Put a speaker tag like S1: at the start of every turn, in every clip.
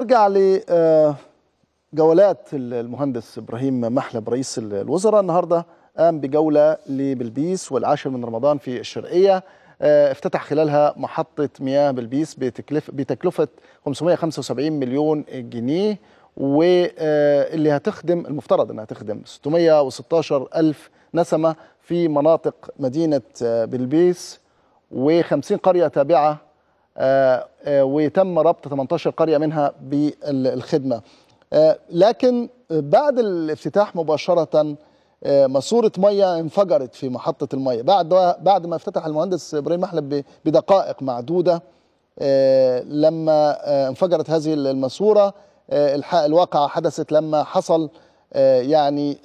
S1: نرجع ل جولات المهندس ابراهيم محلب رئيس الوزراء النهارده قام بجوله لبلبيس والعاشر من رمضان في الشرقيه آه، افتتح خلالها محطه مياه بلبيس بتكلفه 575 مليون جنيه واللي آه، هتخدم المفترض انها تخدم 616 الف نسمه في مناطق مدينه آه، بلبيس و50 قريه تابعه آه، آه، وتم ربط 18 قرية منها بالخدمة آه، لكن بعد الافتتاح مباشرة ماسورة مية انفجرت في محطة المية بعد بعد ما افتتح المهندس إبراهيم محلب بدقائق معدودة لما انفجرت هذه الماسورة الواقعة حدثت لما حصل يعني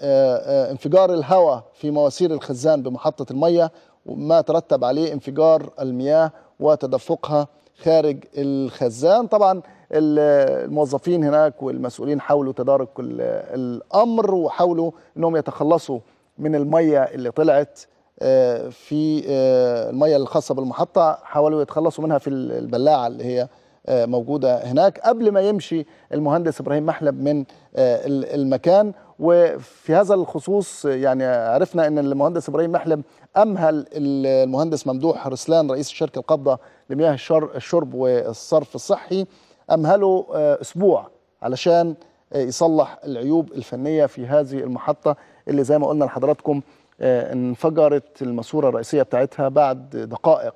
S1: انفجار الهواء في مواسير الخزان بمحطة المية وما ترتب عليه انفجار المياه وتدفقها خارج الخزان طبعا الموظفين هناك والمسؤولين حاولوا تدارك الامر وحاولوا انهم يتخلصوا من الميه اللي طلعت آه، في آه، الميه الخاصه بالمحطه حاولوا يتخلصوا منها في البلاعه اللي هي آه، موجوده هناك قبل ما يمشي المهندس ابراهيم محلب من المكان وفي هذا الخصوص يعني عرفنا ان المهندس ابراهيم محلم امهل المهندس ممدوح رسلان رئيس الشركه القابضه لمياه الشرب والصرف الصحي امهله آه، اسبوع علشان آه، يصلح العيوب الفنيه في هذه المحطه اللي زي ما قلنا لحضراتكم آه، انفجرت الماسوره الرئيسيه بتاعتها بعد دقائق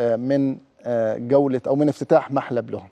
S1: من جوله او من افتتاح محلب لهم